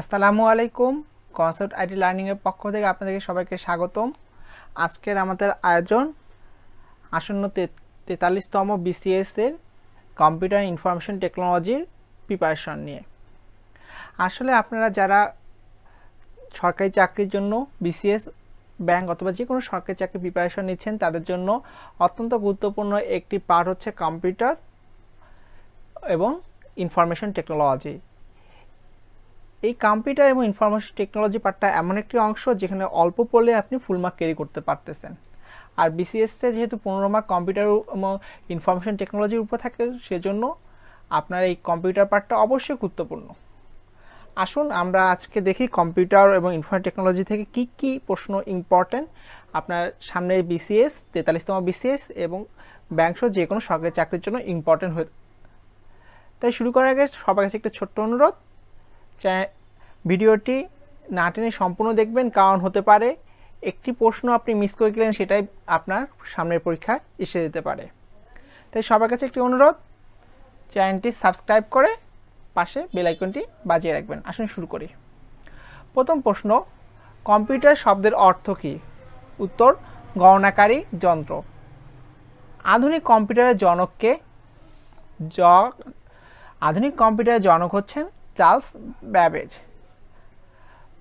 আসসালামু আলাইকুম concept IT লার্নিংয়ের পক্ষ থেকে আপনাদেরকে সবাইকে স্বাগতম আজকের আমাদের আয়োজন আসন্ন তেতাল্লিশতম বিসিএসের কম্পিউটার ইনফরমেশন টেকনোলজির প্রিপারেশন নিয়ে আসলে আপনারা যারা সরকারি চাকরির জন্য বিসিএস ব্যাংক অথবা যে কোনো সরকারি চাকরি প্রিপারেশন নিচ্ছেন তাদের জন্য অত্যন্ত গুরুত্বপূর্ণ একটি পার্ট হচ্ছে কম্পিউটার এবং ইনফরমেশন টেকনোলজি এই কম্পিউটার এবং ইনফরমেশন টেকনোলজি পার্টটা এমন একটি অংশ যেখানে অল্প পড়লে আপনি ফুল মার্ক ক্যারি করতে পারতেছেন আর বিসিএসতে যেহেতু পনেরো মার্ক কম্পিউটার এবং ইনফরমেশন টেকনোলজির উপর থাকে সেজন্য আপনার এই কম্পিউটার পার্টটা অবশ্যই গুরুত্বপূর্ণ আসুন আমরা আজকে দেখি কম্পিউটার এবং ইনফরমেশন টেকনোলজি থেকে কি কি প্রশ্ন ইম্পর্ট্যান্ট আপনার সামনে বিসিএস তেতাল্লিশতম বিসিএস এবং ব্যাংকসহ যে কোনো সরকারি চাকরির জন্য ইম্পর্ট্যান্ট হয়ে তাই শুরু করার আগে সবার কাছে একটা ছোট্ট অনুরোধ ভিডিওটি না টেনে সম্পূর্ণ দেখবেন কারণ হতে পারে একটি প্রশ্ন আপনি মিস করে গেলেন সেটাই আপনার সামনের পরীক্ষায় এসে যেতে পারে তাই সবার কাছে একটি অনুরোধ চ্যানেলটি সাবস্ক্রাইব করে পাশে বেলাইকনটি বাজিয়ে রাখবেন আসুন শুরু করি প্রথম প্রশ্ন কম্পিউটার শব্দের অর্থ কী উত্তর গণনাকারী যন্ত্র আধুনিক কম্পিউটারের জনককে জ আধুনিক কম্পিউটারের জনক হচ্ছেন চার্লস ব্যাবেজ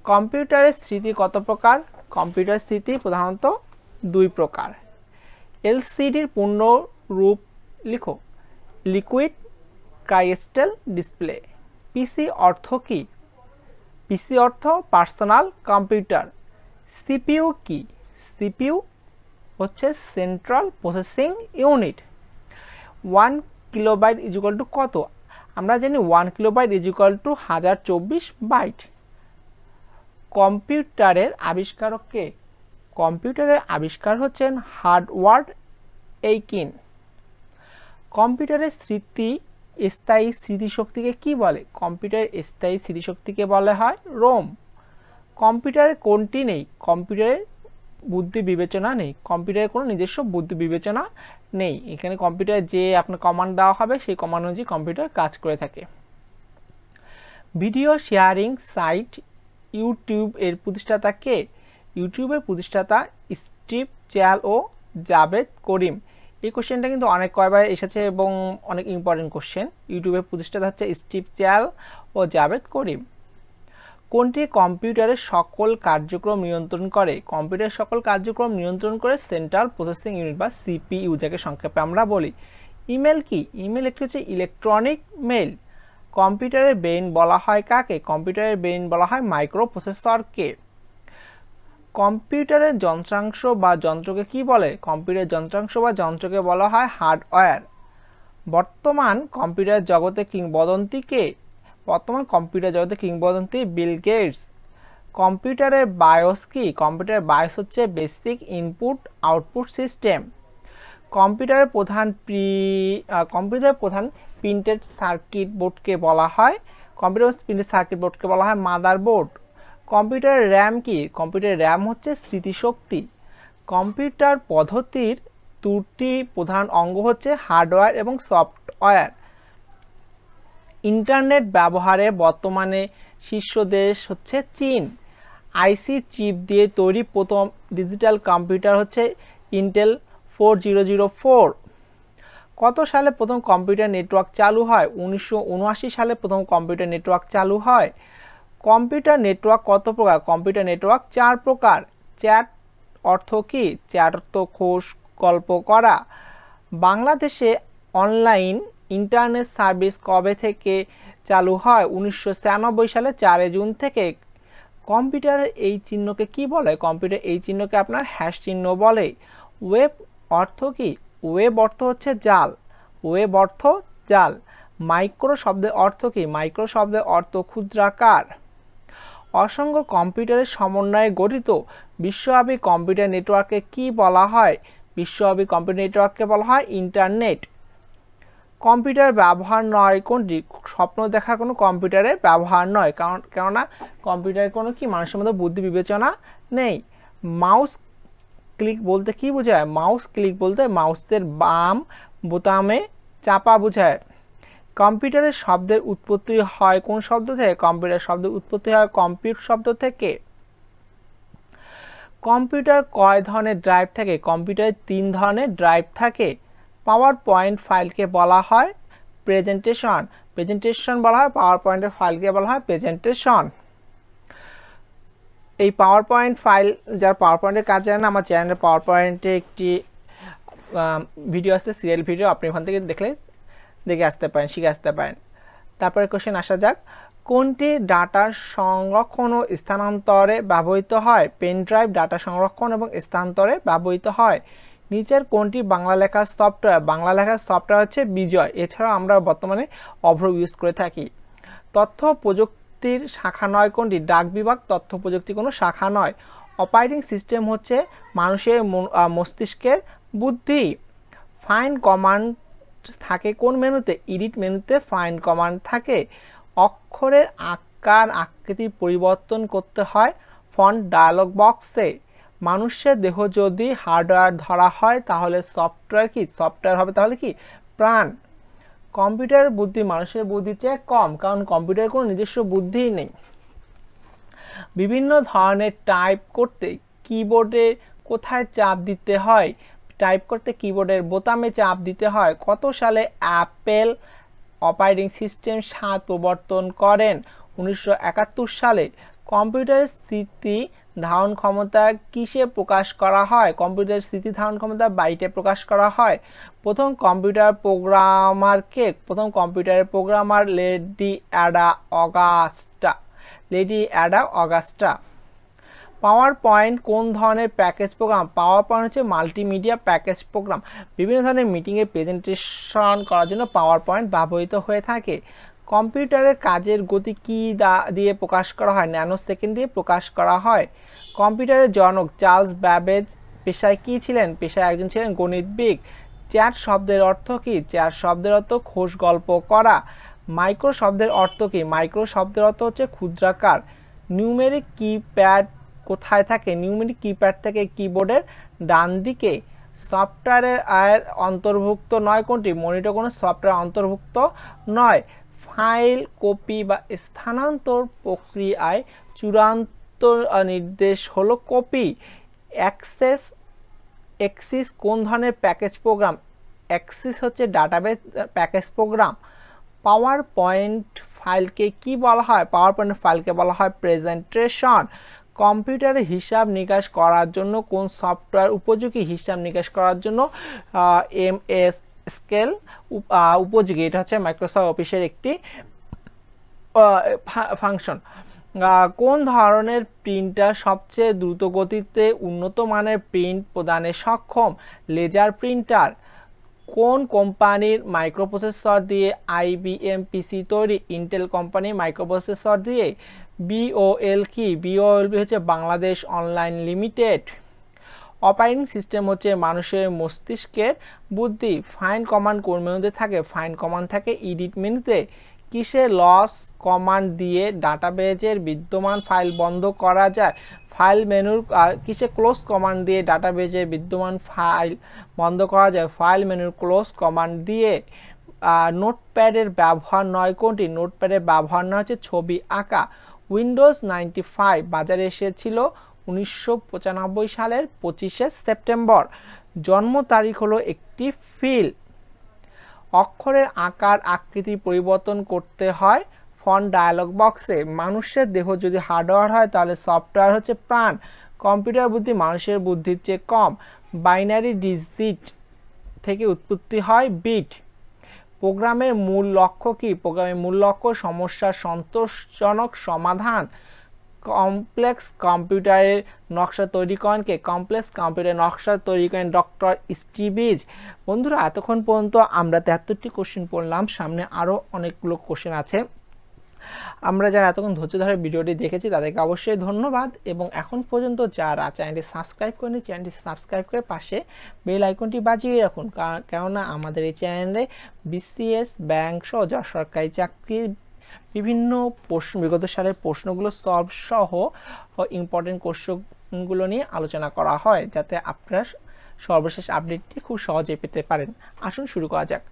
কম্পিউটারের স্মৃতি কত প্রকার কম্পিউটার স্মৃতি প্রধানত দুই প্রকার এলসিডির পূর্ণ রূপ লিখো লিকুইড ক্রাইস্টেল ডিসপ্লে পিসি অর্থ কি পিসি অর্থ পার্সোনাল কম্পিউটার সিপিইউ কি সিপিউ হচ্ছে central processing unit one kilobyte is equal to কত আমরা জানি one kilobyte is equal to হাজার চব্বিশ বাইট কম্পিউটারের আবিষ্কারককে কম্পিউটারের আবিষ্কার হচ্ছেন হার্ডওয়ার্ড এইকিন কম্পিউটারের স্মৃতি স্থায়ী স্মৃতিশক্তিকে কি বলে কম্পিউটারের স্থায়ী স্মৃতিশক্তিকে বলা হয় রোম কম্পিউটারে কোনটি নেই কম্পিউটারের বুদ্ধি বিবেচনা নেই কম্পিউটারের কোনো নিজস্ব বুদ্ধি বিবেচনা নেই এখানে কম্পিউটার যে আপনার কমান্ড দেওয়া হবে সেই কমান্ড অনুযায়ী কম্পিউটার কাজ করে থাকে ভিডিও শেয়ারিং সাইট ইউটিউব এর প্রতিষ্ঠাতা কে ইউটিউবের প্রতিষ্ঠাতা স্টিভ চ্যাল ও জাভেদ করিম এই কোশ্চেনটা কিন্তু অনেক কয়বার এসেছে এবং অনেক ইম্পর্টেন্ট কোশ্চেন ইউটিউবের প্রতিষ্ঠাতা হচ্ছে স্টিভ চ্যাল ও জাভেদ করিম কোনটি কম্পিউটারের সকল কার্যক্রম নিয়ন্ত্রণ করে কম্পিউটারের সকল কার্যক্রম নিয়ন্ত্রণ করে সেন্ট্রাল প্রসেসিং ইউনিট বা সিপিইউ যাকে সংক্ষেপে আমরা বলি ইমেল কি ইমেল একটি হচ্ছে ইলেকট্রনিক মেল কম্পিউটারের ব্রেন বলা হয় কাকে কম্পিউটারের ব্রেন বলা হয় মাইক্রো প্রসেসরকে কম্পিউটারের যন্ত্রাংশ বা যন্ত্রকে কি বলে কম্পিউটার যন্ত্রাংশ বা যন্ত্রকে বলা হয় হার্ডওয়্যার বর্তমান কম্পিউটার জগতে কিংবদন্তি কে বর্তমান কম্পিউটার জগতে কিংবদন্তি বিল গেটস কম্পিউটারের বায়োস কি কম্পিউটারের বায়োস হচ্ছে বেসিক ইনপুট আউটপুট সিস্টেম কম্পিউটারের প্রধান প্রি কম্পিউটারের প্রধান প্রিন্টেড সার্কিট বোর্ডকে বলা হয় কম্পিউটার প্রিন্টেড সার্কিট বোর্ডকে বলা হয় মাদার বোর্ড কম্পিউটারের র্যাম কি কম্পিউটারের র্যাম হচ্ছে স্মৃতিশক্তি কম্পিউটার পদ্ধতির দুটি প্রধান অঙ্গ হচ্ছে হার্ডওয়্যার এবং সফটওয়্যার ইন্টারনেট ব্যবহারে বর্তমানে শীর্ষ দেশ হচ্ছে চীন আইসি চিপ দিয়ে তৈরি প্রথম ডিজিটাল কম্পিউটার হচ্ছে Intel four zero zero four কত সালে প্রথম কম্পিউটার নেটওয়ার্ক চালু হয় উনিশশো সালে প্রথম কম্পিউটার নেটওয়ার্ক চালু হয় কম্পিউটার নেটওয়ার্ক কত প্রকার কম্পিউটার নেটওয়ার্ক চার প্রকার চ্যাট অর্থ কি চ্যাট অর্থ খোঁজ গল্প করা বাংলাদেশে অনলাইন ইন্টারনেট সার্ভিস কবে থেকে চালু হয় উনিশশো সালে চারে জুন থেকে কম্পিউটারের এই চিহ্নকে কি বলে কম্পিউটার এই চিহ্নকে আপনার হ্যাশ চিহ্ন বলে ওয়েব অর্থ কি ওয়েব অর্থ হচ্ছে জাল ওয়েব অর্থ জাল মাইক্রো শব্দের অর্থ কি মাইক্রো শব্দের অর্থ ক্ষুদ্রাকার অসংখ্য কম্পিউটারের সমন্বয়ে গঠিত বিশ্বব্যাপী কম্পিউটার নেটওয়ার্ককে কি বলা হয় বিশ্বব্যাপী কম্পিউটার নেটওয়ার্ককে বলা হয় ইন্টারনেট কম্পিউটার ব্যবহার নয় কোনটি স্বপ্ন দেখা কোনো কম্পিউটারে ব্যবহার নয় কারণ কেননা কম্পিউটারে কোনো কি মানুষের মধ্যে বুদ্ধি বিবেচনা নেই মাউস ক্লিক বলতে কি বোঝায় মাউস ক্লিক বলতে মাউসের বাম বোতামে চাপা বোঝায় কম্পিউটারের শব্দের উৎপত্তি হয় কোন শব্দ থেকে কম্পিউটার শব্দের উৎপত্তি হয় কম্পিউট শব্দ থেকে কম্পিউটার কয় ধরনের ড্রাইভ থাকে কম্পিউটারে তিন ধরনের ড্রাইভ থাকে পাওয়ার পয়েন্ট ফাইলকে বলা হয় প্রেজেন্টেশন প্রেজেন্টেশন বলা হয় পাওয়ার পয়েন্টের ফাইলকে বলা হয় প্রেজেন্টেশন এই পাওয়ার পয়েন্ট ফাইল যারা পাওয়ার পয়েন্টের কাজ জানেন আমার চ্যানেলের পাওয়ার পয়েন্টে একটি ভিডিও আসতে সিরিয়াল ভিডিও আপনি ওখান থেকে দেখলে দেখে আসতে পারেন শিখে আসতে পারেন তারপরে কোশ্চেন আসা যাক কোনটি ডাটা সংরক্ষণ ও স্থানান্তরে ব্যবহৃত হয় পেন ড্রাইভ ডাটা সংরক্ষণ এবং স্থানান্তরে ব্যবহৃত হয় নিচের কোনটি বাংলা লেখা সফটওয়্যার বাংলা লেখার সফটওয়্যার হচ্ছে বিজয় এছাড়াও আমরা বর্তমানে অভ্র ইউজ করে থাকি তথ্য প্রযুক্তির শাখা নয় কোনটি ডাক বিভাগ তথ্য প্রযুক্তি কোনো শাখা নয় অপারেটিং সিস্টেম হচ্ছে মানুষের মস্তিষ্কের বুদ্ধি ফাইন কমান্ড থাকে কোন মেনুতে ইডিট মেনুতে ফাইন কমান্ড থাকে অক্ষরের আকার আকৃতি পরিবর্তন করতে হয় ফন্ট ডায়ালগ বক্সে মানুষের দেহ যদি হার্ডওয়্যার ধরা হয় তাহলে সফটওয়্যার কি সফটওয়্যার হবে তাহলে কি প্রাণ কম্পিউটার বুদ্ধি মানুষের বুদ্ধির চেয়ে কম কারণ কম্পিউটারের কোনো নিজস্ব বুদ্ধি নেই বিভিন্ন ধরনের টাইপ করতে কিবোর্ডে কোথায় চাপ দিতে হয় টাইপ করতে কিবোর্ডের বোতামে চাপ দিতে হয় কত সালে অ্যাপেল অপারেটিং সিস্টেম স্বাদ প্রবর্তন করেন উনিশশো সালে কম্পিউটারের স্থিতি ধারণ ক্ষমতা কিসে প্রকাশ করা হয় কম্পিউটার স্মৃতি ধারণ ক্ষমতা বাইটে প্রকাশ করা হয় প্রথম কম্পিউটার প্রোগ্রামারকে প্রথম কম্পিউটারের programmer lady Ada Augusta lady Ada Augusta PowerPoint কোন ধরনের প্যাকেজ প্রোগ্রাম পাওয়ার পয়েন্ট হচ্ছে মাল্টিমিডিয়া প্যাকেজ প্রোগ্রাম বিভিন্ন ধরনের মিটিংয়ে প্রেজেন্টেশন করার জন্য পাওয়ার পয়েন্ট ব্যবহৃত হয়ে থাকে কম্পিউটারের কাজের গতি কী দিয়ে প্রকাশ করা হয় ন্যানো সেকেন্ড দিয়ে প্রকাশ করা হয় কম্পিউটারের জনক চার্লস ব্যাবেজ পেশায় কী ছিলেন পেশায় একজন ছিলেন গণিতবিদ চ্যাট শব্দের অর্থ কি চ্যাট শব্দের অর্থ খোশ গল্প করা মাইক্রো শব্দের অর্থ কি মাইক্রো শব্দের অর্থ হচ্ছে ক্ষুদ্রাকার নিউমেরিক কিপ্যাড কোথায় থাকে নিউমেরিক কিপ্যাড থেকে কিবোর্ডের ডান দিকে সফটওয়্যারের আয়ের অন্তর্ভুক্ত নয় কোনটি মনিটর কোনো সফটওয়্যার অন্তর্ভুক্ত নয় ফাইল কপি বা স্থানান্তর প্রক্রিয়ায় চূড়ান্ত উত্তর নির্দেশ হলো কপি অ্যাক্সেস অ্যাক্সিস কোন ধরনের প্যাকেজ প্রোগ্রাম অ্যাক্সিস হচ্ছে database package program PowerPoint ফাইলকে কি বলা হয় পাওয়ার পয়েন্ট ফাইলকে বলা হয় প্রেজেন্টেশন কম্পিউটারে হিসাব নিকাশ করার জন্য কোন সফটওয়্যার উপযোগী হিসাব নিকাশ করার জন্য এম এস স্কেল উপযোগী এটা হচ্ছে মাইক্রোসফট অফিসের একটি ফাংশন কোন ধরনের প্রিন্টার সবচেয়ে দ্রুত গতিতে উন্নত মানের প্রিন্ট প্রদানে সক্ষম লেজার প্রিন্টার কোন কোম্পানির মাইক্রোপ্রসেসর দিয়ে আইবিএম পিসি তৈরি ইন্টেল কোম্পানির মাইক্রোপ্রসেসর দিয়ে বিওএল কি বিওএল হচ্ছে Bangladesh online limited operating system হচ্ছে মানুষের মস্তিষ্কের বুদ্ধি ফাইন কমান্ড কোন মেনুতে থাকে ফাইন কমান্ড থাকে ইডিট মেনুতে কিসে লস কমান্ড দিয়ে ডাটাবেজের বিদ্যমান ফাইল বন্ধ করা যায় ফাইল মেনুর কিসে ক্লোজ কমান্ড দিয়ে ডাটাবেজের বিদ্যমান ফাইল বন্ধ করা যায় ফাইল মেনুর ক্লোজ কমান্ড দিয়ে নোটপ্যাডের ব্যবহার নয় কোনটি নোটপ্যাডের ব্যবহার নয় হচ্ছে ছবি আঁকা উইন্ডোজ নাইনটি ফাইভ বাজারে এসেছিল উনিশশো সালের পঁচিশে সেপ্টেম্বর জন্ম তারিখ হলো একটি ফিল্ড অক্ষরের আকার আকৃতি পরিবর্তন করতে হয় ফন্ট ডায়ালগ বক্সে মানুষের দেহ যদি হার্ডওয়্যার হয় তাহলে সফটওয়্যার হচ্ছে প্রাণ কম্পিউটার বুদ্ধি মানুষের বুদ্ধির চেয়ে কম বাইনারি ডিজিট থেকে উৎপত্তি হয় বিট প্রোগ্রামের মূল লক্ষ্য কি প্রোগ্রামের মূল লক্ষ্য সমস্যা সন্তোষজনক সমাধান কমপ্লেক্স কম্পিউটারের নকশা তৈরি করেন কে কমপ্লেক্স কম্পিউটার নকশা তৈরি করেন ডক্টর স্টিবিজ বন্ধুরা এতক্ষণ পর্যন্ত আমরা তেহাত্তরটি কোশ্চেন পড়লাম সামনে আরও অনেকগুলো কোশ্চেন আছে আমরা যারা এতক্ষণ ধৈর্য ধরে ভিডিওটি দেখেছি তাদেরকে অবশ্যই ধন্যবাদ এবং এখন পর্যন্ত যারা চ্যানেলটি সাবস্ক্রাইব করেনি চ্যানেলটি সাবস্ক্রাইব করে পাশে বেল আইকনটি বাজিয়ে রাখুন কেননা আমাদের এই চ্যানেলে বিসিএস ব্যাংক সহ যা সরকারি চাকরির বিভিন্ন প্রশ্ন বিগত সালের প্রশ্নগুলো সলভ সহ ইম্পর্টেন্ট কোশ্চেনগুলো নিয়ে আলোচনা করা হয় যাতে আপনার সর্বশেষ আপডেটটি খুব সহজে পেতে পারেন আসুন শুরু করা যাক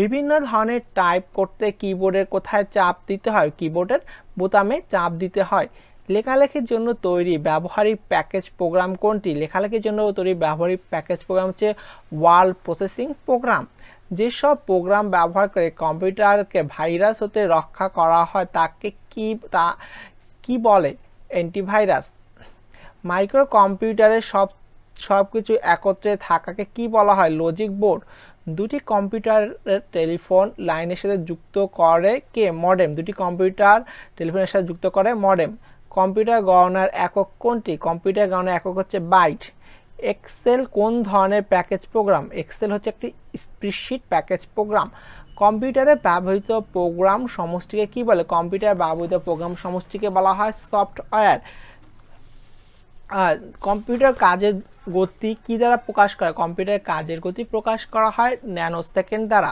বিভিন্ন ধরনের টাইপ করতে কিবোর্ডের কোথায় চাপ দিতে হয় কিবোর্ডের বোতামে চাপ দিতে হয় লেখালেখির জন্য তৈরি ব্যবহারিক প্যাকেজ প্রোগ্রাম কোনটি লেখালেখির জন্য তৈরি ব্যবহারিক প্যাকেজ প্রোগ্রাম হচ্ছে ওয়ার্ল্ড প্রসেসিং প্রোগ্রাম যেসব প্রোগ্রাম ব্যবহার করে কম্পিউটারকে ভাইরাস হতে রক্ষা করা হয় তাকে কি তা কি বলে অ্যান্টিভাইরাস মাইক্রো কম্পিউটারের সব সব কিছু একত্রে থাকাকে কি বলা হয় লজিক বোর্ড দুটি কম্পিউটারের টেলিফোন লাইনের সাথে যুক্ত করে কে মডেম দুটি কম্পিউটার টেলিফোনের সাথে যুক্ত করে মডেম কম্পিউটার গণনার একক কোনটি কম্পিউটার গণনার একক হচ্ছে বাইট এক্সেল কোন ধরনের প্যাকেজ প্রোগ্রাম এক্সেল হচ্ছে একটি স্প্রেডশিট প্যাকেজ প্রোগ্রাম কম্পিউটারে ব্যবহৃত প্রোগ্রাম সমষ্টিকে কি বলে কম্পিউটার ব্যবহৃত প্রোগ্রাম সমষ্টিকে বলা হয় সফটওয়্যার কম্পিউটার কাজের গতি কি দ্বারা প্রকাশ করে কম্পিউটার কাজের গতি প্রকাশ করা হয় ন্যানো সেকেন্ড দ্বারা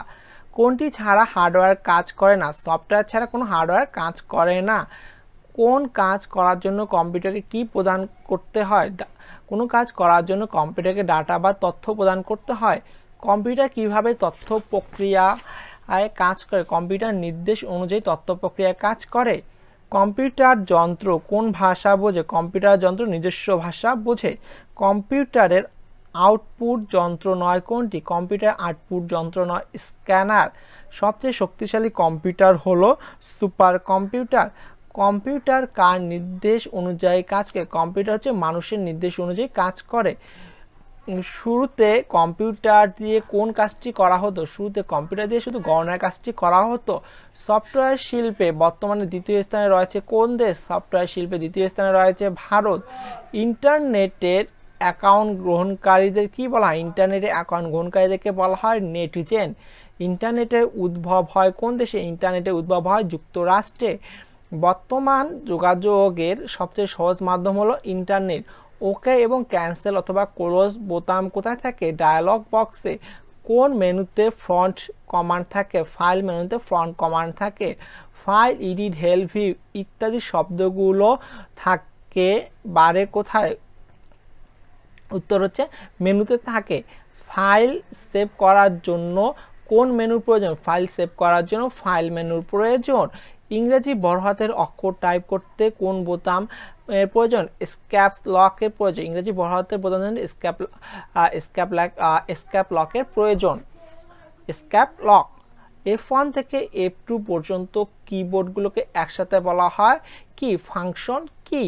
কোনটি ছাড়া হার্ডওয়্যার কাজ করে না সফটওয়্যার ছাড়া কোনো হার্ডওয়্যার কাজ করে না কোন কাজ করার জন্য কম্পিউটারে কি প্রদান করতে হয় কোনো কাজ করার জন্য কম্পিউটারকে ডাটা বা তথ্য প্রদান করতে হয় কম্পিউটার কিভাবে তথ্য প্রক্রিয়া কাজ করে কম্পিউটার নির্দেশ অনুযায়ী তথ্য প্রক্রিয়ায় কাজ করে কম্পিউটার যন্ত্র কোন ভাষা বোঝে কম্পিউটার যন্ত্র নিজস্ব ভাষা বোঝে কম্পিউটারের আউটপুট যন্ত্র নয় কোনটি কম্পিউটার আউটপুট যন্ত্র নয় স্ক্যানার সবচেয়ে শক্তিশালী কম্পিউটার হলো সুপার কম্পিউটার কম্পিউটার কার নির্দেশ অনুযায়ী কাজকে কম্পিউটার হচ্ছে মানুষের নির্দেশ অনুযায়ী কাজ করে শুরুতে কম্পিউটার দিয়ে কোন কাজটি করা হতো শুরুতে কম্পিউটার দিয়ে শুধু গণনার কাজটি করা হতো সফটওয়্যার শিল্পে বর্তমানে দ্বিতীয় স্থানে রয়েছে কোন দেশ সফটওয়্যার শিল্পে দ্বিতীয় স্থানে রয়েছে ভারত ইন্টারনেটের অ্যাকাউন্ট গ্রহণকারীদের কি বলা হয় ইন্টারনেটে অ্যাকাউন্ট গ্রহণকারীদেরকে বলা হয় নেটিজেন ইন্টারনেটের উদ্ভব হয় কোন দেশে ইন্টারনেটের উদ্ভব হয় যুক্তরাষ্ট্রে বর্তমান যোগাযোগের সবচেয়ে সহজ মাধ্যম হলো ইন্টারনেট ওকে এবং ক্যান্সেল অথবা ক্লোজ বোতাম কোথায় থাকে ডায়ালগ বক্সে কোন মেনুতে ফ্রন্ট কমান্ড থাকে ফাইল মেনুতে ফ্রন্ট কমান্ড থাকে ফাইল ইডিট হেল্প ভিউ ইত্যাদি শব্দগুলো থাকে বারে কোথায় উত্তর হচ্ছে মেনুতে থাকে ফাইল সেভ করার জন্য কোন মেনুর প্রয়োজন ফাইল সেভ করার জন্য ফাইল মেনুর প্রয়োজন ইংরেজি বড় হাতের অক্ষর টাইপ করতে কোন বোতাম এর প্রয়োজন স্ক্যাপস লকের প্রয়োজন ইংরেজি বড় হাতের বোতাম স্ক্যাপ স্ক্যাপ লক স্ক্যাপ লকের প্রয়োজন স্ক্যাপ লক এফ ওয়ান থেকে এফ টু পর্যন্ত কিবোর্ডগুলোকে একসাথে বলা হয় কি ফাংশন কি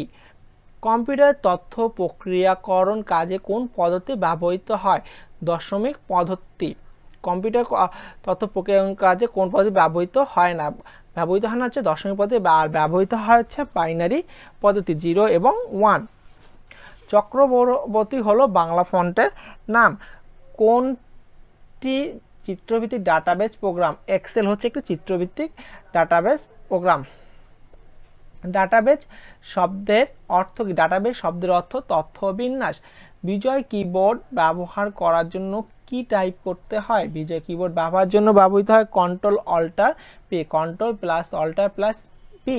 কম্পিউটার তথ্য প্রক্রিয়াকরণ কাজে কোন পদ্ধতি ব্যবহৃত হয় দশমিক পদ্ধতি কম্পিউটার তথ্য প্রক্রিয়াকরণ কাজে কোন পদ্ধতি ব্যবহৃত হয় না ব্যবহৃত হয় না হচ্ছে দশমিক পদে আর ব্যবহৃত হয় হচ্ছে বাইনারি পদ্ধতি জিরো এবং ওয়ান চক্রবর্তী হলো বাংলা ফন্টের নাম কোনটি চিত্রভিত্তিক ডাটাবেস প্রোগ্রাম এক্সেল হচ্ছে একটি চিত্রভিত্তিক ডাটাবেস প্রোগ্রাম ডাটাবেজ শব্দের অর্থ কি ডাটাবেজ শব্দের অর্থ তথ্য বিন্যাস বিজয় কিবোর্ড ব্যবহার করার জন্য কি টাইপ করতে হয় বিজয় কিবোর্ড ব্যবহার জন্য ব্যবহৃত হয় control alt P control plus alt plus P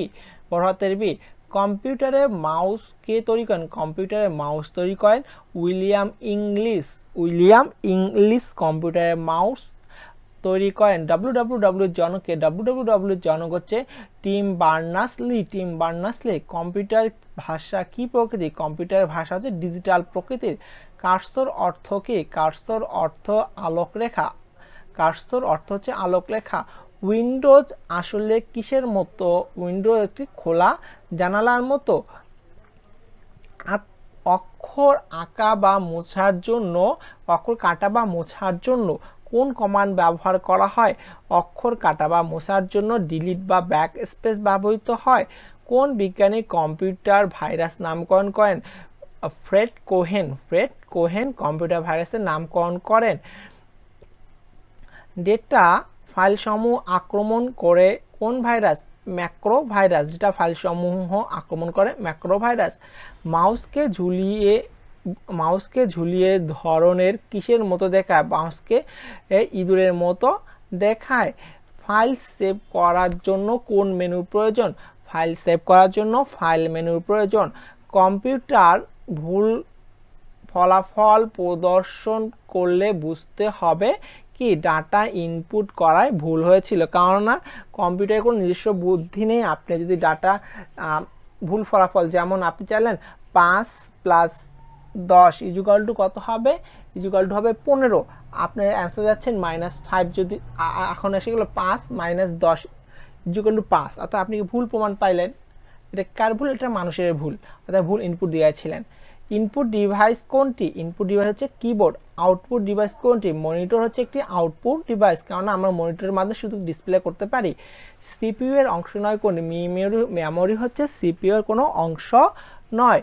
বড় হাতের বি কম্পিউটারে মাউস কে তৈরি করেন কম্পিউটারে মাউস তৈরি করেন উইলিয়াম ইংলিশ উইলিয়াম ইংলিশ কম্পিউটারে মাউস তৈরি করেন ডাব্লু ডাব্লু ডাব্লু জনকে ডাব্লু ডাব্লু ডাব্লু জনক হচ্ছে Tim Berners Lee Tim Berners Lee computer ভাষা কি প্রকৃতি কম্পিউটার ভাষা হচ্ছে ডিজিটাল প্রকৃতির কার্সর অর্থ কি কার্সর অর্থ আলোকরেখা কার্সর অর্থ হচ্ছে আলোকরেখা উইন্ডোজ আসলে কিসের মতো উইন্ডোজ একটি খোলা জানালার মতো অক্ষর আঁকা বা মোছার জন্য অক্ষর কাটা বা মোছার জন্য কোন কমান্ড ব্যবহার করা হয় অক্ষর কাটা বা মোছার জন্য ডিলিট বা ব্যাক স্পেস ব্যবহৃত হয় কোন বিজ্ঞানী কম্পিউটার ভাইরাস নামকরণ করেন Fred Cohen Fred Cohen computer ভাইরাসের নামকরণ করেন ডেটা ফাইলসমূহ আক্রমণ করে কোন ভাইরাস ম্যাক্রো ভাইরাস ডেটা ফাইলসমূহ আক্রমণ করে ম্যাক্রো ভাইরাস মাউসকে ঝুলিয়ে মাউসকে ঝুলিয়ে ধরনের কিসের মতো দেখায় মাউসকে ইঁদুরের মতো দেখায় ফাইল সেভ করার জন্য কোন মেনুর প্রয়োজন ফাইল সেভ করার জন্য ফাইল মেনুর প্রয়োজন কম্পিউটার ভুল ফলাফল প্রদর্শন করলে বুঝতে হবে কি ডাটা ইনপুট করায় ভুল হয়েছিল কেননা কম্পিউটারে কোনো নিজস্ব বুদ্ধি নেই আপনি যদি ডাটা ভুল ফলাফল যেমন আপনি চাইলেন পাঁচ প্লাস দশ ইজুকাল টু কত হবে ইজুকাল টু হবে পনেরো আপনার অ্যান্সার যাচ্ছেন মাইনাস ফাইভ যদি এখন এসে গেলো পাঁচ মাইনাস দশ ইজুকাল টু পাঁচ অর্থাৎ আপনি ভুল প্রমাণ পাইলেন এটা কার ভুল এটা মানুষের ভুল অর্থাৎ ভুল ইনপুট দিয়েছিলেন ইনপুট ডিভাইস কোনটি ইনপুট ডিভাইস হচ্ছে কিবোর্ড আউটপুট ডিভাইস কোনটি মনিটর হচ্ছে একটি আউটপুট ডিভাইস কারণ আমরা মনিটরের মাধ্যমে শুধু ডিসপ্লে করতে পারি সিপিউ এর অংশ নয় কোনটি মেমোরি মেমোরি হচ্ছে সিপিউ এর কোনো অংশ নয়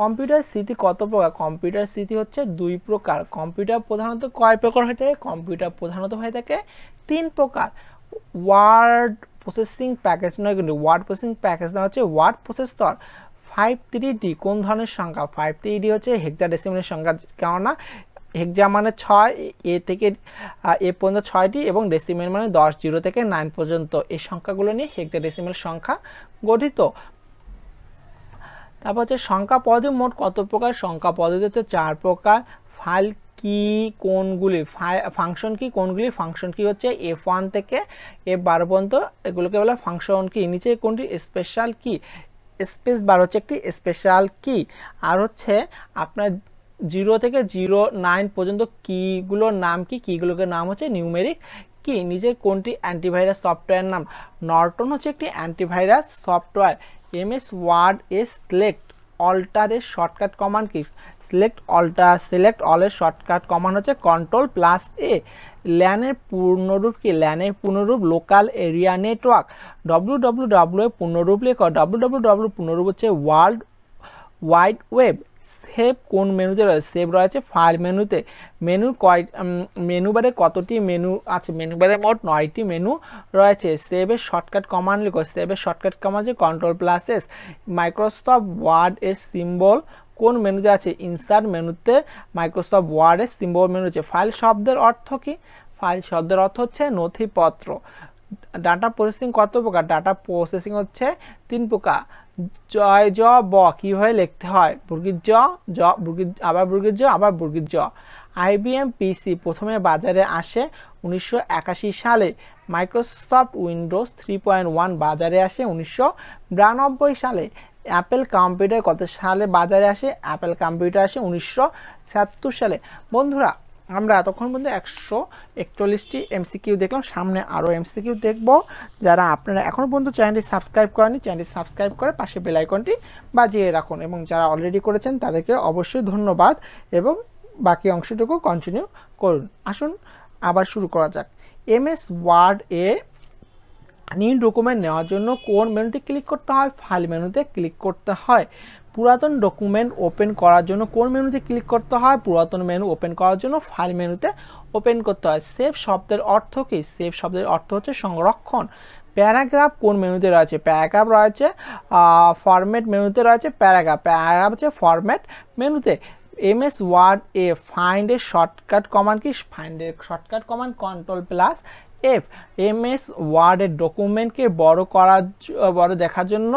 কম্পিউটার স্মৃতি কত প্রকার কম্পিউটার স্মৃতি হচ্ছে দুই প্রকার কম্পিউটার প্রধানত কয় প্রকার হয়ে থাকে কম্পিউটার প্রধানত হয়ে থাকে তিন প্রকার ওয়ার্ড প্রসেসিং প্যাকেজ নয় কিন্তু ওয়ার্ড প্রসেসিং প্যাকেজ না হচ্ছে ওয়ার্ড প্রসেস স্তর ফাইভ থ্রি ডি কোন ধরনের সংখ্যা ফাইভ থ্রি ডি হচ্ছে হেক্সা ডেসিমেলের সংখ্যা কেননা হেক্সা মানে ছয় এ থেকে এ পর্যন্ত ছয়টি এবং ডেসিমেল মানে দশ জিরো থেকে নাইন পর্যন্ত এই সংখ্যাগুলো নিয়ে হেক্সা ডেসিমেল সংখ্যা গঠিত তারপর হচ্ছে সংখ্যা পদ্ধতি মোট কত প্রকার সংখ্যা পদ্ধতি হচ্ছে চার প্রকার ফাইল কি কোনগুলি ফাংশন কি কোনগুলি ফাংশন কি হচ্ছে এফ ওয়ান থেকে এফ বারো পর্যন্ত এগুলোকে বলা ফাংশন কি নিচে কোনটি স্পেশাল কি স্পেস বার হচ্ছে একটি স্পেশাল কি আর হচ্ছে আপনার জিরো থেকে জিরো নাইন পর্যন্ত কীগুলোর নাম কি কীগুলোকে নাম হচ্ছে নিউমেরিক কি নিজের কোনটি অ্যান্টিভাইরাস সফটওয়্যার নাম নর্টন হচ্ছে একটি antivirus software M S Word এ সিলেক্ট অল্টারের শর্টকাট কমান্ড কি সিলেক্ট অলটা সিলেক্ট অলের শর্টকাট কমান হচ্ছে কন্ট্রোল প্লাস এ ল্যানের পূর্ণরূপ কি ল্যানের পূর্ণরূপ local area network W W W পূর্ণরূপ লিখ ডব্লু ডব্লু ডব্লু পূর্ণরূপ হচ্ছে ওয়ার্ল্ড ওয়াইড ওয়েব সেভ কোন মেনুতে রয়েছে সেভ রয়েছে ফাইল মেনুতে মেনু কয় মেনু বারে কতটি মেনু আছে মেনু বারে মোট নয়টি মেনু রয়েছে সেভের শর্টকাট কমান্ড লিখো সেভের শর্টকাট কমান্ড হচ্ছে control plus S Microsoft Word এর সিম্বল কোন মেনুতে আছে ইনসার্ট মেনুতে মাইক্রোসফট ওয়ার্ডের সিম্বল মেনু আছে ফাইল শব্দের অর্থ কি ফাইল শব্দের অর্থ হচ্ছে নথিপত্র ডাটা প্রসেসিং কত প্রকার ডাটা প্রসেসিং হচ্ছে তিন প্রকার জয় জ ব কীভাবে লিখতে হয় বুর্গির জ জ বুর্গির আবার বুর্গির জ আবার বুর্গির জ আইবিএম পিসি প্রথমে বাজারে আসে উনিশশো সালে মাইক্রোসফট উইন্ডোজ থ্রি বাজারে আসে উনিশশো সালে অ্যাপেল কম্পিউটার কত সালে বাজারে আসে অ্যাপেল কম্পিউটার আসে উনিশশো সালে বন্ধুরা আমরা এতক্ষণ পর্যন্ত একশো একচল্লিশটি এমসিকিউ দেখলাম সামনে আরও এমসিকিউ দেখব যারা আপনারা এখনও পর্যন্ত চ্যানেলটি সাবস্ক্রাইব করেনি চ্যানেলটি সাবস্ক্রাইব করে পাশে বেলাইকনটি বাজিয়ে রাখুন এবং যারা অলরেডি করেছেন তাদেরকে অবশ্যই ধন্যবাদ এবং বাকি অংশটুকু কন্টিনিউ করুন আসুন আবার শুরু করা যাক এম এস ওয়ার্ড এ নিউ ডকুমেন্ট নেওয়ার জন্য কোন মেনুতে ক্লিক করতে হয় ফাইল মেনুতে ক্লিক করতে হয় পুরাতন ডকুমেন্ট ওপেন করার জন্য কোন মেনুতে ক্লিক করতে হয় পুরাতন মেনু ওপেন করার জন্য ফাইল মেনুতে ওপেন করতে হয় সেভ শব্দের অর্থ কী সেভ শব্দের অর্থ হচ্ছে সংরক্ষণ প্যারাগ্রাফ কোন মেনুতে রয়েছে প্যারাগ্রাফ রয়েছে ফরম্যাট মেনুতে রয়েছে প্যারাগ্রাফ প্যারাগ্রাফ হচ্ছে ফরম্যাট মেনুতে এম এস ওয়ার্ড এ ফাইন্ডের শর্টকাট কমান্ড কি ফাইন্ডের shortcut command control plus F MS ওয়ার্ডের ডকুমেন্টকে বড় করার বড় দেখার জন্য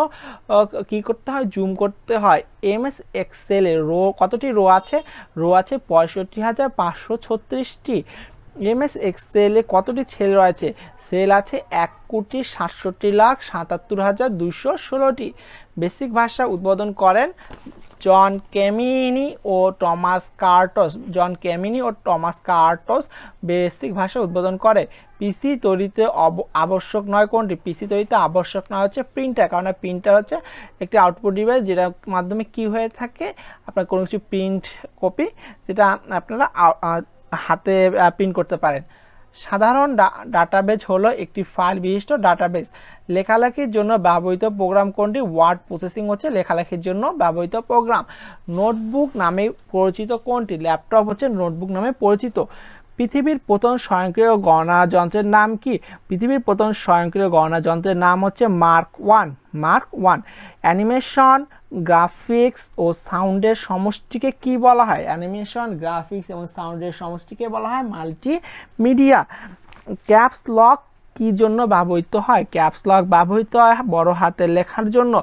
কি করতে হয় জুম করতে হয় এমএস এক্সেলে রো কতটি রো আছে রো আছে পঁয়ষট্টি হাজার পাঁচশো ছত্রিশটি এমএস এক্সেলে কতটি সেল রয়েছে সেল আছে এক কোটি সাতষট্টি লাখ সাতাত্তর হাজার দুশো ষোলোটি বেসিক ভাষা উদ্বোধন করেন জন কেমিনি ও টমাস কার্টস জন কেমিনি ও টমাস কার্টস বেসিক ভাষা উদ্বোধন করে পিসি তৈরিতে আবশ্যক নয় কোনটি পিসি তৈরিতে আবশ্যক নয় হচ্ছে প্রিন্টার কারণ প্রিন্টার হচ্ছে একটি আউটপুট ডিভাইস যেটার মাধ্যমে কি হয়ে থাকে আপনার কোনো কিছু প্রিন্ট কপি যেটা আপনারা হাতে প্রিন্ট করতে পারেন সাধারণ ডাটাবেজ হলো একটি ফাইল বিশিষ্ট ডাটাবেজ লেখালেখির জন্য ব্যবহৃত প্রোগ্রাম কোনটি ওয়ার্ড প্রসেসিং হচ্ছে লেখালেখির জন্য ব্যবহৃত প্রোগ্রাম নোটবুক নামে পরিচিত কোনটি ল্যাপটপ হচ্ছে নোটবুক নামে পরিচিত পৃথিবীর প্রথম স্বয়ংক্রিয় গণনা যন্ত্রের নাম কি পৃথিবীর প্রথম স্বয়ংক্রিয় গণনা যন্ত্রের নাম হচ্ছে Mark one Mark one animation graphics ও সাউন্ডের সমষ্টিকে কি বলা হয় অ্যানিমেশন গ্রাফিক্স এবং সাউন্ডের সমষ্টিকে বলা হয় মাল্টি মিডিয়া ক্যাপস লক কি জন্য ব্যবহৃত হয় ক্যাপস লক ব্যবহৃত হয় বড় হাতে লেখার জন্য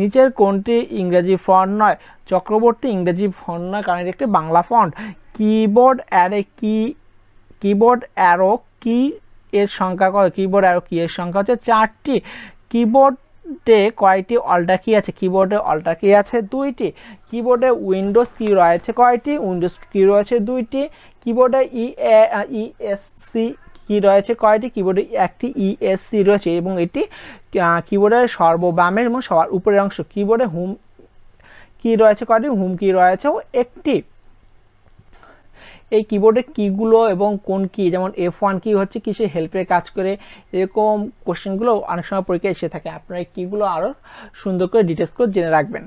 নিচের কোনটি ইংরেজি ফন্ট নয় চক্রবর্তী ইংরেজি ফন্ট নয় কারণ এটি একটি Bangla font keyboard arrow key keyboard arrow key এর সংখ্যা কিবোর্ড অ্যারো কি এর সংখ্যা হচ্ছে চারটি কিবোর্ড ডে কয়টি অল্টা কি আছে কিবোর্ডে অল্টা কি আছে দুইটি কিবোর্ডে উইন্ডোজ কি রয়েছে কয়টি উইন্ডোজ কি রয়েছে দুইটি কিবোর্ডে ই ইএসসি কি রয়েছে কয়টি কিবোর্ডে একটি ইএসসি রয়েছে এবং এটি কিবোর্ডের সর্ববামের এবং সবার উপরের অংশ কিবোর্ডে হুম কি রয়েছে কয়টি হুম কি রয়েছে ও একটি এই কিবোর্ডের কীগুলো এবং কোন কি যেমন এফ ওয়ান কী হচ্ছে কিসে হেল্পের কাজ করে এরকম কোশ্চেনগুলো অনেক সময় পরীক্ষায় এসে থাকে আপনারা এই কীগুলো আরও সুন্দর করে ডিটেলস করে জেনে রাখবেন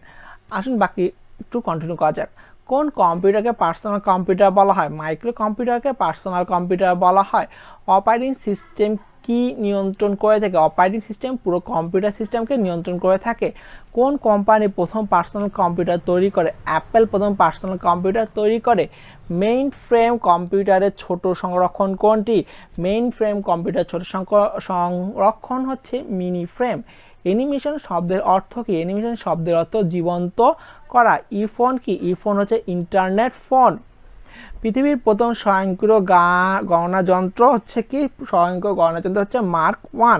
আসুন বাকি একটু কন্টিনিউ করা যাক কোন কম্পিউটারকে পার্সোনাল কম্পিউটার বলা হয় মাইক্রো কম্পিউটারকে পার্সোনাল কম্পিউটার বলা হয় অপারেটিং সিস্টেম কি নিয়ন্ত্রণ করে থাকে অপারেটিং সিস্টেম পুরো কম্পিউটার সিস্টেমকে নিয়ন্ত্রণ করে থাকে কোন কোম্পানি প্রথম পার্সোনাল কম্পিউটার তৈরি করে অ্যাপেল প্রথম পার্সোনাল কম্পিউটার তৈরি করে মেইন ফ্রেম কম্পিউটারের ছোট সংরক্ষণ কোনটি মেইন ফ্রেম কম্পিউটার ছোট সংরক্ষণ হচ্ছে মিনি ফ্রেম অ্যানিমেশন শব্দের অর্থ কি অ্যানিমেশন শব্দের অর্থ জীবন্ত করা ই ফোন কি ই ফোন হচ্ছে ইন্টারনেট ফোন পৃথিবীর প্রথম স্বয়ংক্রিয় গণনা যন্ত্র হচ্ছে কি স্বয়ংক্রিয় গণনা যন্ত্র হচ্ছে মার্ক ওয়ান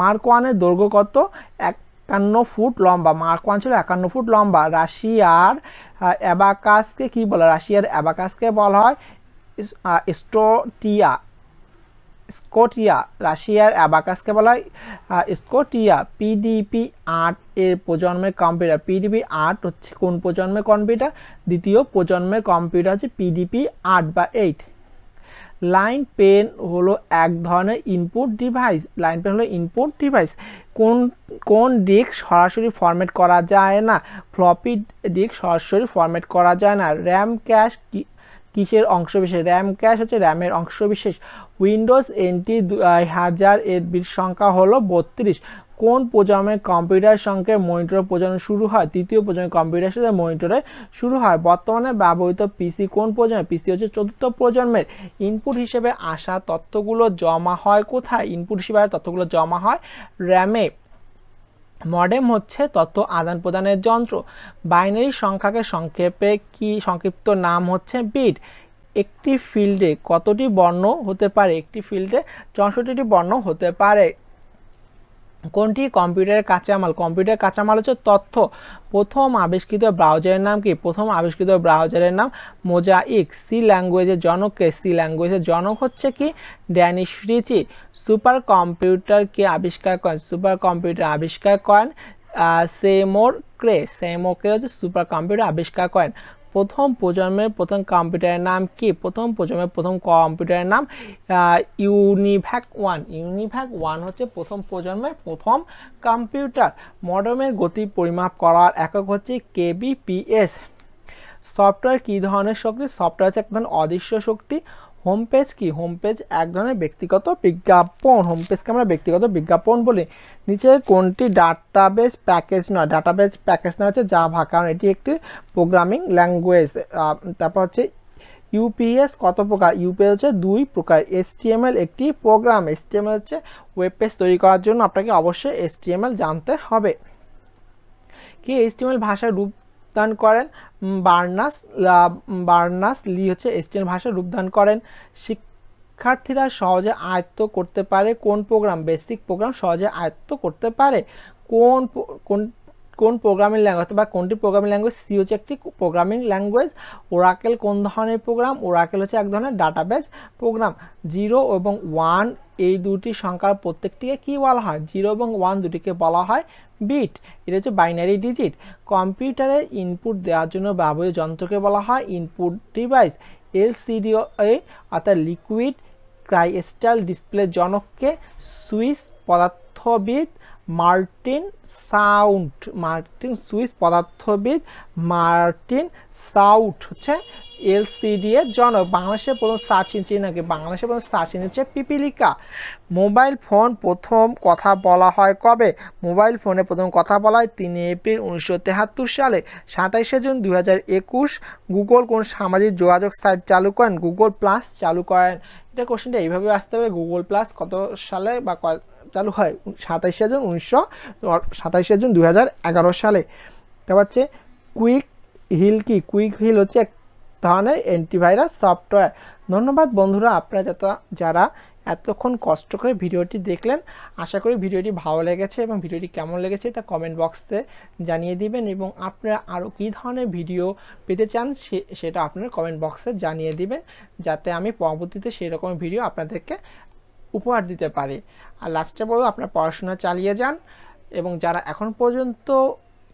মার্ক ওয়ানের দৈর্ঘ্য কত একান্ন ফুট লম্বা মার্ক ওয়ান ছিল একান্ন ফুট লম্বা রাশিয়ার অ্যাবাকাসকে কি বলা রাশিয়ার অ্যাবাকাসকে বলা হয় স্টোটিয়া স্কোটিয়া রাশিয়ার অ্যাবাকাসকে বলা হয় স্কোটিয়া পিডিপি আট এর প্রজন্মের কম্পিউটার পিডিপি আট হচ্ছে কোন প্রজন্মের কম্পিউটার দ্বিতীয় প্রজন্মের কম্পিউটার হচ্ছে পিডিপি আট বা এইট লাইন পেন হলো এক ধরনের ইনপুট ডিভাইস লাইন পেন হলো ইনপুট ডিভাইস কোন কোন ডিস্ক সরাসরি ফরম্যাট করা যায় না ফ্লপি ডিস্ক সরাসরি ফরম্যাট করা যায় না র্যাম ক্যাশ কিসের অংশবিশেষ র্যাম ক্যাশ হচ্ছে র্যামের অংশবিশেষ উইন্ডোজ এনটি হাজার এর সংখ্যা হলো বত্রিশ কোন প্রজন্মের কম্পিউটার সঙ্গে মনিটরের প্রজন্ম শুরু হয় তৃতীয় প্রজন্মে কম্পিউটার সাথে মনিটরে শুরু হয় বর্তমানে ব্যবহৃত পিসি কোন প্রজন্মে পিসি হচ্ছে চতুর্থ প্রজন্মের ইনপুট হিসেবে আসা তথ্যগুলো জমা হয় কোথায় ইনপুট হিসেবে তথ্যগুলো জমা হয় র্যামে মডেম হচ্ছে তথ্য আদান প্রদানের যন্ত্র বাইনারি সংখ্যাকে সংক্ষেপে কি সংক্ষিপ্ত নাম হচ্ছে বিট একটি ফিল্ডে কতটি বর্ণ হতে পারে একটি ফিল্ডে চৌষট্টিটি বর্ণ হতে পারে কোনটি কম্পিউটারের কাঁচামাল কম্পিউটার কাঁচামাল হচ্ছে তথ্য প্রথম আবিষ্কৃত ব্রাউজারের নাম কি প্রথম আবিষ্কৃত ব্রাউজারের নাম মোজাইক সি ল্যাঙ্গুয়েজের জনককে সি ল্যাঙ্গুয়েজের জনক হচ্ছে কি ড্যানিশ রিচি সুপার কম্পিউটারকে আবিষ্কার করেন সুপার কম্পিউটার আবিষ্কার করেন সেমোর ক্রে ক্রে হচ্ছে সুপার কম্পিউটার আবিষ্কার করেন প্রথম প্রজন্মের প্রথম কম্পিউটারের নাম কি প্রথম প্রজন্মের প্রথম কম্পিউটারের নাম ইউনিভ্যাক ওয়ান ইউনিভ্যাক ওয়ান হচ্ছে প্রথম প্রজন্মের প্রথম কম্পিউটার মডেমের গতি পরিমাপ করার একক হচ্ছে কেবিপিএস সফটওয়্যার কী ধরনের শক্তি সফটওয়্যার হচ্ছে এক ধরনের অদৃশ্য শক্তি হোম পেজ কি হোম পেজ এক ধরনের ব্যক্তিগত বিজ্ঞাপন হোম পেজকে আমরা ব্যক্তিগত বিজ্ঞাপন বলি নিচে কোনটি ডাটাবেস প্যাকেজ নয় ডাটাবেস প্যাকেজ নয় হচ্ছে জাভা কারণ এটি একটি প্রোগ্রামিং ল্যাঙ্গুয়েজ তারপর হচ্ছে ইউপিএস কত প্রকার ইউপিএস হচ্ছে দুই প্রকার এসটিএমএল একটি প্রোগ্রাম এসটিএমএল হচ্ছে ওয়েব পেজ তৈরি করার জন্য আপনাকে অবশ্যই এসটিএমএল জানতে হবে কি এসটিএমএল ভাষার রূপ রূপদান করেন বার্নাস বার্নাস লি হচ্ছে এস্টিয়ান ভাষা রূপদান করেন শিক্ষার্থীরা সহজে আয়ত্ত করতে পারে কোন প্রোগ্রাম বেসিক প্রোগ্রাম সহজে আয়ত্ত করতে পারে কোন কোন কোন প্রোগ্রামিং ল্যাঙ্গুয়েজ বা কোনটি প্রোগ্রামিং ল্যাঙ্গুয়েজ সি হচ্ছে একটি প্রোগ্রামিং ল্যাঙ্গুয়েজ ওরাকেল কোন ধরনের প্রোগ্রাম ওরাকেল হচ্ছে এক ধরনের ডাটাবেস প্রোগ্রাম জিরো এবং ওয়ান এই দুটি সংখ্যার প্রত্যেকটিকে কি বলা হয় জিরো এবং ওয়ান দুটিকে বলা হয় বিট এটা হচ্ছে বাইনারি ডিজিট কম্পিউটারে ইনপুট দেওয়ার জন্য ব্যবহৃত যন্ত্রকে বলা হয় ইনপুট ডিভাইস এলসিডিও এ অর্থাৎ লিকুইড ক্রাইস্টাল ডিসপ্লে জনককে সুইস পদার্থবিদ মার্টিন সাউন্ড মার্টিন সুইস পদার্থবিদ মার্টিন সাউট হচ্ছে এলসিডি এর জনক বাংলাদেশের প্রথম সার্চ ইঞ্জিন নাকি বাংলাদেশের প্রথম সার্চ ইঞ্জিন হচ্ছে পিপিলিকা মোবাইল ফোন প্রথম কথা বলা হয় কবে মোবাইল ফোনে প্রথম কথা বলা হয় তিন এপ্রিল উনিশশো তেহাত্তর সালে সাতাইশে জুন দু হাজার একুশ গুগল কোন সামাজিক যোগাযোগ সাইট চালু করেন গুগল প্লাস চালু করেন এটা কোশ্চেনটা এইভাবে আসতে হবে গুগল প্লাস কত সালে বা চালু হয় সাতাইশে জুন উনিশশো সাতাইশে জুন দু সালে তা হচ্ছে কুইক হিল কি কুইক হিল হচ্ছে এক ধরনের অ্যান্টিভাইরাস সফটওয়্যার ধন্যবাদ বন্ধুরা আপনারা যত যারা এতক্ষণ কষ্ট করে ভিডিওটি দেখলেন আশা করি ভিডিওটি ভালো লেগেছে এবং ভিডিওটি কেমন লেগেছে তা কমেন্ট বক্সে জানিয়ে দিবেন এবং আপনারা আরও কী ধরনের ভিডিও পেতে চান সেটা আপনারা কমেন্ট বক্সে জানিয়ে দিবেন যাতে আমি পরবর্তীতে সেই রকম ভিডিও আপনাদেরকে উপহার দিতে পারি আর লাস্টে বলবো আপনার পড়াশোনা চালিয়ে যান এবং যারা এখন পর্যন্ত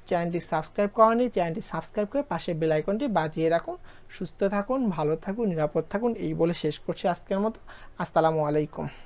চ্যানেলটি সাবস্ক্রাইব করেনি চ্যানেলটি সাবস্ক্রাইব করে পাশে বেলাইকনটি বাজিয়ে রাখুন সুস্থ থাকুন ভালো থাকুন নিরাপদ থাকুন এই বলে শেষ করছি আজকের মতো আসসালামু আলাইকুম